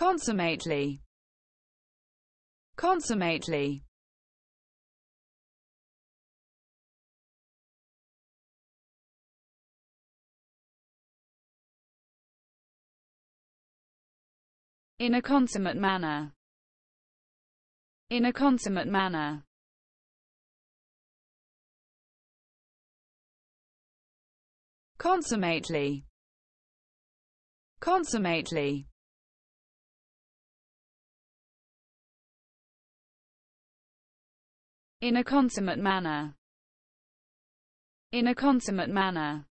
consummately, consummately. In a consummate manner. In a consummate manner. Consummately. Consummately. in a consummate manner in a consummate manner